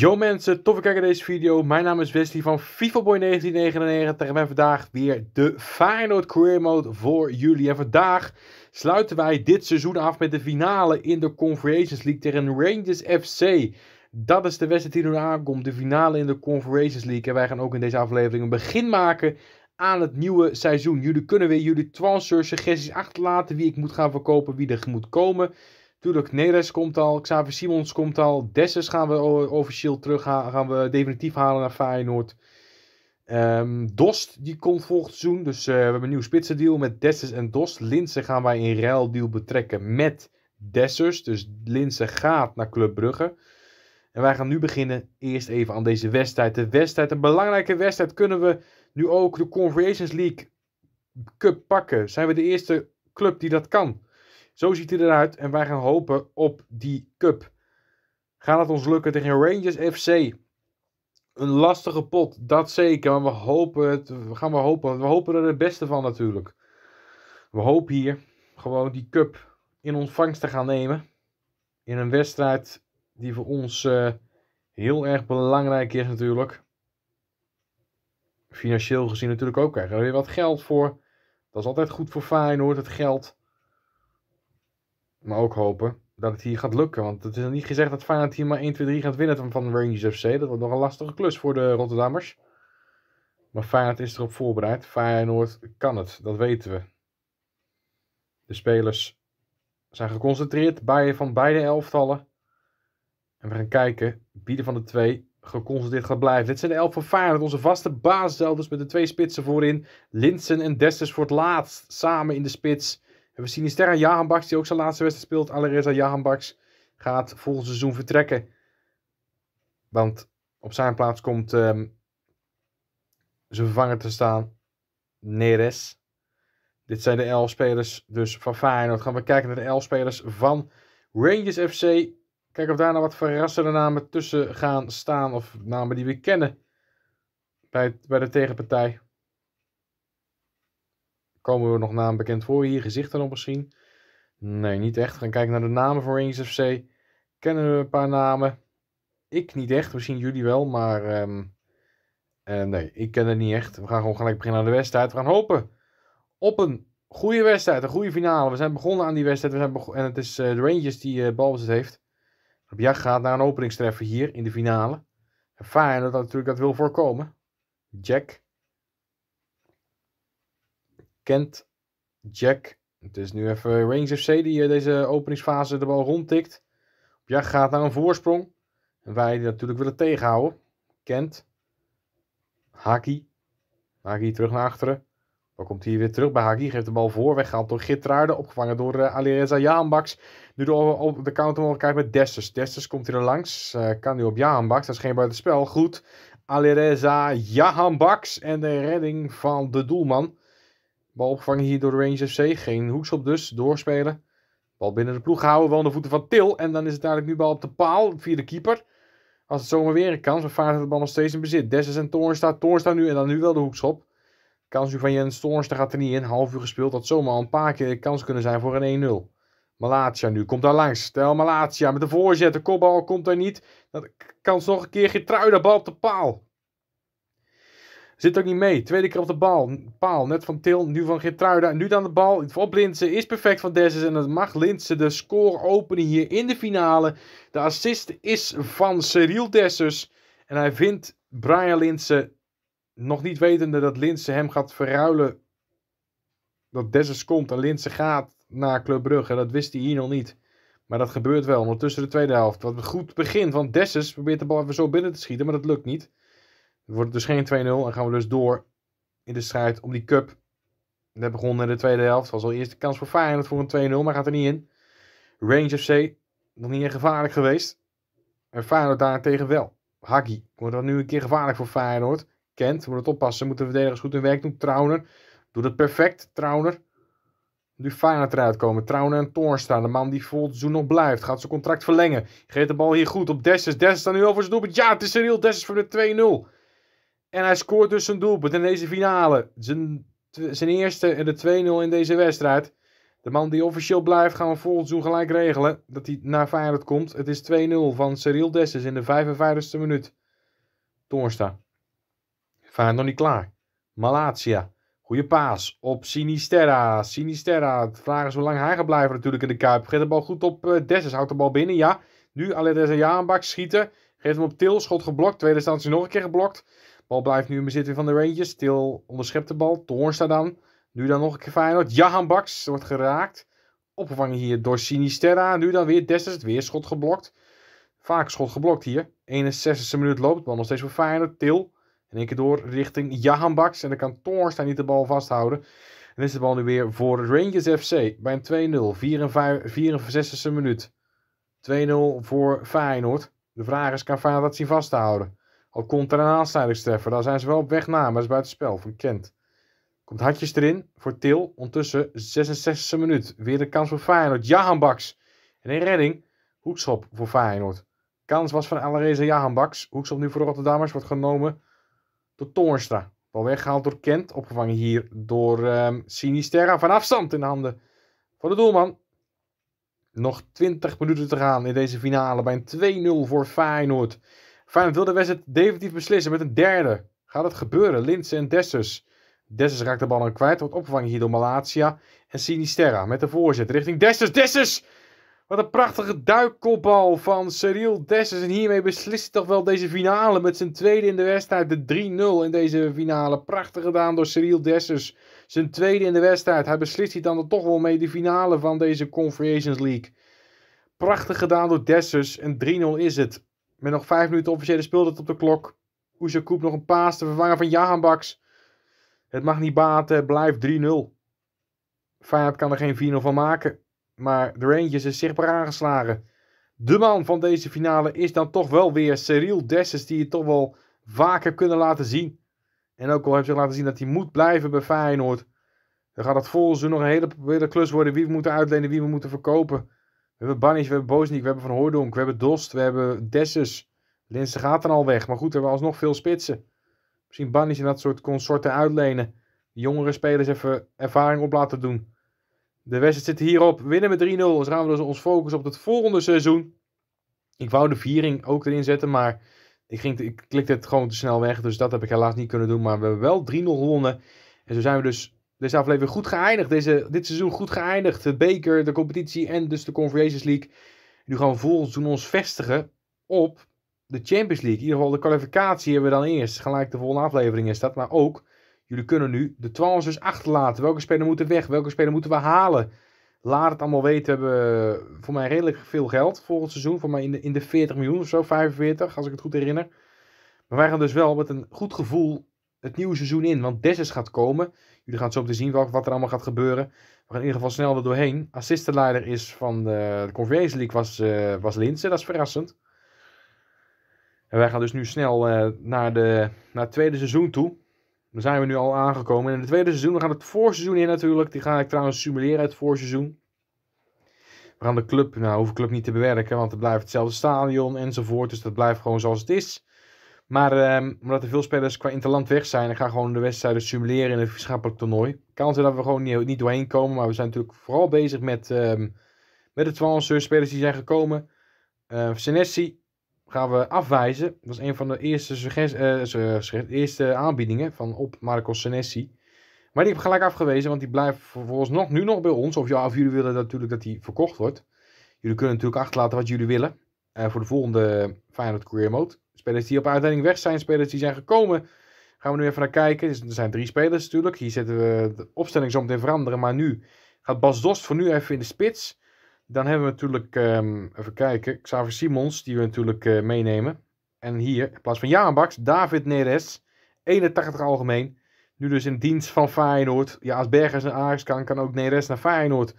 Yo mensen, tof kijken naar deze video. Mijn naam is Wesley van FIFABoy1999 en we vandaag weer de Feyenoord Career Mode voor jullie. En vandaag sluiten wij dit seizoen af met de finale in de Conferences League tegen Rangers FC. Dat is de wedstrijd die nu aankomt, de finale in de Conferences League. En wij gaan ook in deze aflevering een begin maken aan het nieuwe seizoen. Jullie kunnen weer jullie transfer suggesties achterlaten, wie ik moet gaan verkopen, wie er moet komen... Tuurlijk, Neres komt al, Xavier Simons komt al, Dessers gaan we officieel terug gaan we definitief halen naar Feyenoord. Um, Dost, die komt volgend seizoen, dus eh, we hebben een nieuw spitsendeal met Dessers en Dost. Linse gaan wij in ruildeal betrekken met Dessers, dus Linse gaat naar Club Brugge. En wij gaan nu beginnen eerst even aan deze wedstrijd. De wedstrijd, een belangrijke wedstrijd, kunnen we nu ook de Conversations League Cup pakken. Zijn we de eerste club die dat kan? Zo ziet hij eruit en wij gaan hopen op die cup. Gaat het ons lukken tegen Rangers FC? Een lastige pot, dat zeker. Maar we hopen het. We gaan hopen. We hopen er het beste van natuurlijk. We hopen hier gewoon die cup in ontvangst te gaan nemen. In een wedstrijd die voor ons eh, heel erg belangrijk is natuurlijk. Financieel gezien natuurlijk ook krijgen we weer wat geld voor. Dat is altijd goed voor Feyenoord, het geld. Maar ook hopen dat het hier gaat lukken. Want het is nog niet gezegd dat Feyenoord hier maar 1, 2, 3 gaat winnen van Rangers FC. Dat wordt nog een lastige klus voor de Rotterdammers. Maar Feyenoord is erop voorbereid. Feyenoord kan het, dat weten we. De spelers zijn geconcentreerd bij, van beide elftallen. En we gaan kijken wie van de twee geconcentreerd gaat blijven. Dit zijn de elf van Feyenoord, onze vaste baas met de twee spitsen voorin. Linsen en Destes voor het laatst samen in de spits we zien die sterren, Jahanbaks die ook zijn laatste wedstrijd speelt. Alireza Jahanbaks gaat volgend seizoen vertrekken. Want op zijn plaats komt ehm, zijn vervanger te staan, Neres. Dit zijn de L-spelers dus van Feyenoord. Gaan we kijken naar de L-spelers van Rangers FC. Kijken of daar nou wat verrassende namen tussen gaan staan. Of namen die we kennen bij, bij de tegenpartij. Komen we nog naam bekend voor hier? Gezichten op misschien? Nee, niet echt. We Gaan kijken naar de namen van Rangers FC. Kennen we een paar namen? Ik niet echt. Misschien jullie wel, maar ehm, eh, nee, ik ken het niet echt. We gaan gewoon gelijk beginnen aan de wedstrijd. We gaan hopen op een goede wedstrijd, een goede finale. We zijn begonnen aan die wedstrijd. We zijn begonnen, en het is eh, de Rangers die uh, balbezit heeft. Op jacht gaat naar een openingstreffer hier in de finale. Fijn dat dat natuurlijk dat wil voorkomen. Jack Kent, Jack. Het is nu even Rangers FC die eh, deze openingsfase de bal rondtikt. Op gaat naar een voorsprong. En wij die natuurlijk willen tegenhouden. Kent. Haki. Haki terug naar achteren. Dan komt hij weer terug bij Haki. Geeft de bal voor. Weggehaald door Gitraarden. Opgevangen door uh, Alireza Jaanbaks. Nu door, op de counter kijken met Destus. Destus komt hier langs. Eh, kan nu op Jaanbaks. Dat is geen buitenspel. Goed. Alireza Jaanbaks. En de redding van de doelman. Bal opgevangen hier door de Rangers FC. Geen hoekschop dus. Doorspelen. Bal binnen de ploeg houden. Wel aan de voeten van Til. En dan is het eigenlijk nu bal op de paal. Via de keeper. Als het zomaar weer een kans. Maar vaart de bal nog steeds in bezit. Dessus en Toornstra. Toornstra nu. En dan nu wel de hoekschop. Kans nu van Jens Toornstra gaat er niet in. Half uur gespeeld. Dat zomaar een paar keer kans kunnen zijn voor een 1-0. Malatia nu komt daar langs. Stel Malatia met de voorzet. De kopbal komt daar niet. Dat kans nog een keer. de bal op de paal. Zit ook niet mee. Tweede keer op de bal. Paal. Net van Til. Nu van Gertruida. En nu dan de bal. Op Lintzen. Is perfect van Dessus. En dat mag Lintzen. de score openen hier in de finale. De assist is van Cyril Dessus. En hij vindt Brian Linsen. Nog niet wetende dat Linsen hem gaat verruilen. Dat Dessus komt en Linsen gaat naar Club Brugge. Dat wist hij hier nog niet. Maar dat gebeurt wel. Ondertussen de tweede helft. Wat een goed begin Want Dessus probeert de bal even zo binnen te schieten. Maar dat lukt niet. Het wordt dus geen 2-0 en gaan we dus door in de strijd om die cup. Dat begon in de tweede helft. Was al eerst de kans voor Feyenoord voor een 2-0, maar gaat er niet in. Range FC, nog niet echt gevaarlijk geweest. En Feyenoord daarentegen wel. Haggy. wordt dat nu een keer gevaarlijk voor Feyenoord. Kent moet het oppassen, moeten de verdedigers goed hun werk doen. Trauner doet het perfect, Trauner. Nu Feyenoord eruit komen. Trauner en Toornstra, de man die vol seizoen nog blijft. Gaat zijn contract verlengen. Geeft de bal hier goed op Dessus. Dessus staat nu over zijn doelpunt. Ja, het is Cyril Dessus voor de 2-0. En hij scoort dus zijn doelpunt in deze finale. Zijn, zijn eerste en de 2-0 in deze wedstrijd. De man die officieel blijft gaan we volgend seizoen gelijk regelen. Dat hij naar Feyenoord komt. Het is 2-0 van Cyril Dessus in de 55ste minuut. Toornstra. Feyenoord nog niet klaar. Malatia. Goeie paas op Sinisterra. Sinisterra. Het vraag is hoe lang hij gaat blijven natuurlijk in de Kuip. Geeft de bal goed op eh, Dessus. Houdt de bal binnen, ja. Nu Aledeza aanbak schieten. Geeft hem op Til. Schot geblokt. Tweede instantie nog een keer geblokt. Bal blijft nu in bezit van de Rangers. Stil onderschept de bal. Toorn staat dan. Nu dan nog een keer Feyenoord. Jahan Baks wordt geraakt. Opgevangen hier door Sinisterra. Nu dan weer Desters. Het weer schot geblokt. Vaak schot geblokt hier. 61e minuut loopt. De bal nog steeds voor Feyenoord. Til. En één keer door richting Jahan Baks. En dan kan staat niet de bal vasthouden. En is de bal nu weer voor Rangers FC. Bij een 2-0. 64e minuut. 2-0 voor Feyenoord. De vraag is, kan Feyenoord dat zien vasthouden? Al komt er een aansluitingstreffer, daar zijn ze wel op weg na, maar dat is spel van Kent. Komt Hartjes erin voor Til, ondertussen 66e minuut. Weer de kans voor Feyenoord, Jahan Baks. En een redding, hoekschop voor Feyenoord. Kans was van en Jahan Baks, hoekschop nu voor de Rotterdammers, wordt genomen door Toornstra. Wel weggehaald door Kent, opgevangen hier door um, Sinisterra van afstand in de handen van de doelman. Nog 20 minuten te gaan in deze finale bij een 2-0 voor Feyenoord. Feyenoord wil de wedstrijd definitief beslissen met een derde. Gaat het gebeuren? Linse en Dessers. Dessers raakt de bal dan kwijt. Wordt opgevangen hier door Malatia en Sinisterra. Met de voorzet richting Dessers. Dessers! Wat een prachtige duikkopbal van Cyril Dessers. En hiermee beslist hij toch wel deze finale. Met zijn tweede in de wedstrijd. De 3-0 in deze finale. Prachtig gedaan door Cyril Dessers. Zijn tweede in de wedstrijd. Hij beslist hij dan toch wel mee de finale van deze Conference League. Prachtig gedaan door Dessers. En 3-0 is het. Met nog vijf minuten officiële speeltijd op de klok. Koep nog een paas te vervangen van Baks. Het mag niet baten, blijft 3-0. Feyenoord kan er geen 4-0 van maken. Maar de Rangers is zichtbaar aangeslagen. De man van deze finale is dan toch wel weer Cyril Dessers. Die je toch wel vaker kunnen laten zien. En ook al heeft hij laten zien dat hij moet blijven bij Feyenoord. Dan gaat het volgens nog een hele, hele klus worden. Wie we moeten uitlenen, wie we moeten verkopen. We hebben Bannis, we hebben Boznik, we hebben Van Hoordonk. we hebben Dost, we hebben Dessus. Linzen gaat dan al weg, maar goed, we hebben alsnog veel spitsen. Misschien Bannis in dat soort consorten uitlenen. jongere spelers even ervaring op laten doen. De wedstrijd zit hierop. Winnen met 3-0. Dus gaan we dus ons focussen op het volgende seizoen. Ik wou de viering ook erin zetten, maar ik, ging ik klikte het gewoon te snel weg. Dus dat heb ik helaas niet kunnen doen. Maar we hebben wel 3-0 gewonnen. En zo zijn we dus deze aflevering goed geëindigd. Deze, dit seizoen goed geëindigd. de beker, de competitie en dus de Conference League. Nu gaan we volgens doen ons vestigen op de Champions League. In ieder geval de kwalificatie hebben we dan eerst. Gelijk de volgende aflevering is dat. Maar ook, jullie kunnen nu de transfers dus achterlaten. Welke spelers moeten weg? Welke spelers moeten we halen? Laat het allemaal weten. We hebben eh, voor mij redelijk veel geld volgend seizoen. Voor mij in de, in de 40 miljoen of zo, 45 als ik het goed herinner. Maar wij gaan dus wel met een goed gevoel het nieuwe seizoen in. Want Dessus gaat komen. Jullie gaan zo te zien wat, wat er allemaal gaat gebeuren. We gaan in ieder geval snel er doorheen. Assistenleider is van de, de Conference League was, uh, was Linsen. Dat is verrassend. En wij gaan dus nu snel eh, naar, de, naar het tweede seizoen toe. Daar zijn we nu al aangekomen. En in het tweede seizoen, we gaan het voorseizoen in natuurlijk. Die ga ik trouwens simuleren, het voorseizoen. We gaan de club, nou hoef ik club niet te bewerken, want het blijft hetzelfde stadion enzovoort. Dus dat blijft gewoon zoals het is. Maar ehm, omdat er veel spelers qua interland weg zijn en gaan gewoon de wedstrijden simuleren in het vriendschappelijk toernooi. Kansen dat we gewoon niet, niet, doorheen komen. Maar we zijn natuurlijk vooral bezig met, ehm, met de 12 spelers die zijn gekomen. Uh, gaan we afwijzen. Dat is een van de eerste, suggest, eh, eh, eerste aanbiedingen van op Marco Senesi. Maar die heb ik gelijk afgewezen, want die blijft volgens nog, nu nog bij ons. Of, ja, of jullie willen natuurlijk dat die verkocht wordt. Jullie kunnen natuurlijk achterlaten wat jullie willen. Eh, voor de volgende Feyenoord Career Mode. Spelers die op uitleiding weg zijn, spelers die zijn gekomen. Gaan we nu even naar kijken. Dus er zijn drie spelers natuurlijk. Hier zetten we de opstelling zo meteen veranderen. Maar nu gaat Bas Dost voor nu even in de spits. Dan hebben we natuurlijk, ehm, even kijken, Xavier Simons, die we natuurlijk eh, meenemen. En hier, in plaats van Jaan David Neres, 81 algemeen. Nu dus in dienst van Feyenoord. Ja, als Bergers en Ajax kan, kan ook Neres naar Feyenoord.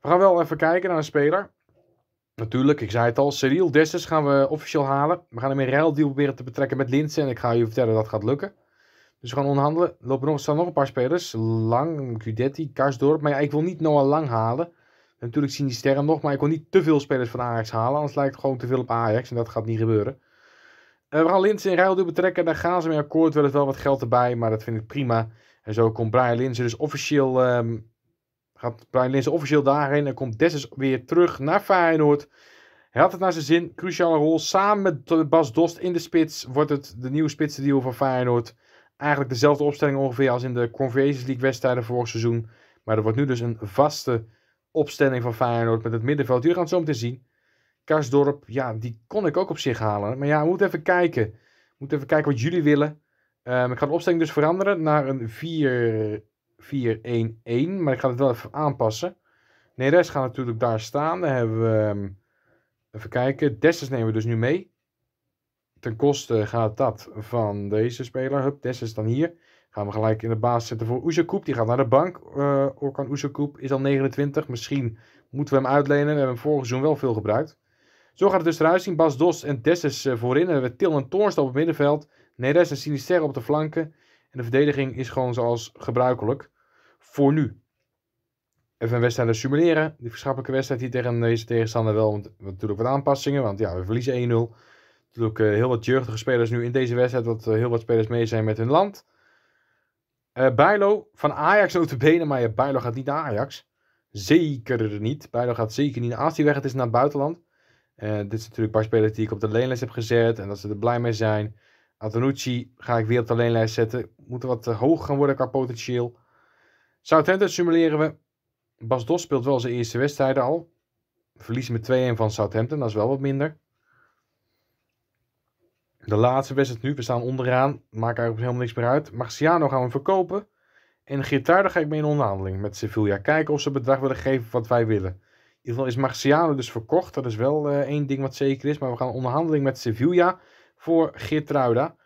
We gaan wel even kijken naar een speler. Natuurlijk, ik zei het al. Cyril Dessus gaan we officieel halen. We gaan hem in ruildeal proberen te betrekken met Linsen. En ik ga je vertellen dat gaat lukken. Dus we gaan onderhandelen. Lopen nog, staan nog een paar spelers. Lang, Cudetti, Karsdorp. Maar ja, ik wil niet Noah Lang halen. natuurlijk zien die sterren nog. Maar ik wil niet te veel spelers van Ajax halen. Anders lijkt het gewoon te veel op Ajax. En dat gaat niet gebeuren. Uh, we gaan Linsen in ruildeal betrekken. Daar gaan ze mee akkoord. Wel wel wat geld erbij. Maar dat vind ik prima. En zo komt Brian Linsen dus officieel ehm, gaat Brian Linsen officieel daarheen en komt Dessus weer terug naar Feyenoord. Hij had het naar zijn zin, cruciale rol. Samen met Bas Dost in de spits wordt het de nieuwe spitsendeal van Feyenoord. Eigenlijk dezelfde opstelling ongeveer als in de Conference League wedstrijden vorig seizoen. Maar er wordt nu dus een vaste opstelling van Feyenoord met het middenveld. Jullie gaan het zo meteen zien. Karsdorp, ja, die kon ik ook op zich halen. Maar ja, we moeten even kijken. We moeten even kijken wat jullie willen. Ehm, ik ga de opstelling dus veranderen naar een 4 4-1-1. Maar ik ga het wel even aanpassen. Neres gaat natuurlijk daar staan. Dan hebben we... Ehm, even kijken. Dessers nemen we dus nu mee. Ten koste gaat dat van deze speler. Hup, Dessers dan hier. Gaan we gelijk in de baas zetten voor Oezekoep. Die gaat naar de bank. Uh, Orkan Oezekoep is al 29. Misschien moeten we hem uitlenen. We hebben hem vorig seizoen wel veel gebruikt. Zo gaat het dus eruit zien. Bas Dos en Dessus eh, voorin. hebben we Til en Toorst op het middenveld. Neres en Sinister op de flanken. En de verdediging is gewoon zoals gebruikelijk voor nu. Even een wedstrijd simuleren. Die verschappelijke wedstrijd hier tegen deze tegenstander wel. Want natuurlijk wat aanpassingen. Want ja, we verliezen 1-0. Natuurlijk uh, heel wat jeugdige spelers nu in deze wedstrijd. Wat eh, heel wat spelers mee zijn met hun land. Uh, Bijlo van Ajax benen, Maar ja, Bijlo gaat niet naar Ajax. Zeker niet. Bijlo gaat zeker niet naar weg het is naar het buitenland. dit is natuurlijk een paar spelers die ik op de leenlijst heb gezet. En dat ze er blij mee zijn. Antonucci ga ik weer op de leenlijst zetten. Moet er wat eh, hoog gaan worden qua potentieel. Southampton simuleren we. Bas Dos speelt wel zijn eerste wedstrijden al. Verliezen met 2-1 van Southampton, dat is wel wat minder. De laatste wedstrijd nu, we staan onderaan. Maakt eigenlijk helemaal niks meer uit. Marciano gaan we verkopen. En Gitaarder ga ik mee in onderhandeling met Sevilla. Kijken of ze bedrag willen geven wat wij willen. In ieder geval is Marciano dus verkocht. Dat is wel eh, één ding wat zeker is. Maar we gaan onderhandeling met Sevilla voor Geertruida.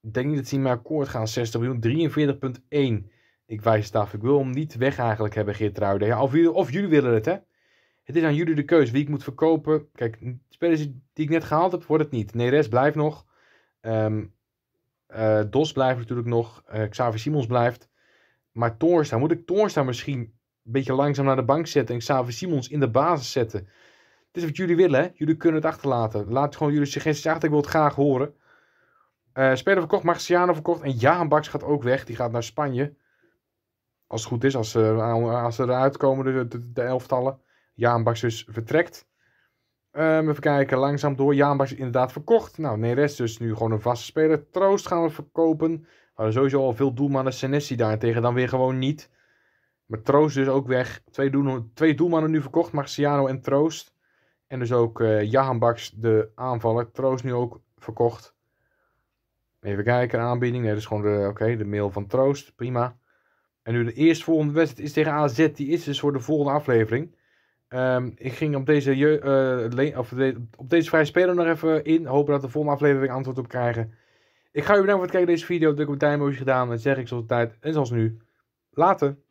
Ik denk niet dat ze mijn akkoord gaan. 60 miljoen, 43,1. Ik wijs het af. Ik wil hem niet weg eigenlijk hebben, Geert Ja, of, jullie, of jullie willen het, hè? Het is aan jullie de keus wie ik moet verkopen. Kijk, spelers die ik net gehaald heb, wordt het niet. Neres blijft nog. Ehm, eh, Dos blijft natuurlijk nog. Uh, eh, Xavier Simons blijft. Maar Toorsta, moet ik daar misschien een beetje langzaam naar de bank zetten en Xavier Simons in de basis zetten? Dit is wat jullie willen, hè? Jullie kunnen het achterlaten. Laat gewoon jullie suggesties achter. Ik wil het graag horen. Eh, speler verkocht, Marciano verkocht. En Jahan gaat ook weg. Die gaat naar Spanje. Als het goed is, als, ze eh, als ze eruit komen, de, de, de elftallen. Jahan dus vertrekt. Um, even kijken, langzaam door. Jahan is inderdaad verkocht. Nou, Neres dus nu gewoon een vaste speler. Troost gaan we verkopen. We hadden sowieso al veel doelmannen. Senesi daartegen dan weer gewoon niet. Maar Troost dus ook weg. Twee, doel, twee doelmannen nu verkocht, Marciano en Troost. En dus ook uh, Jahan Baks, de aanvaller, Troost nu ook verkocht. Even kijken, aanbieding. Nee, dat is gewoon de, okay, de mail van Troost. Prima. En nu de eerstvolgende wedstrijd is tegen AZ. Die is dus voor de volgende aflevering. Ehm, ik ging op deze, uh, op deze vrije speler nog even in. Hopen dat de volgende aflevering antwoord op krijgen. Ik ga u bedanken voor het kijken naar deze video. De het mooi gedaan. En zeg ik zoals tijd en zoals nu. Later.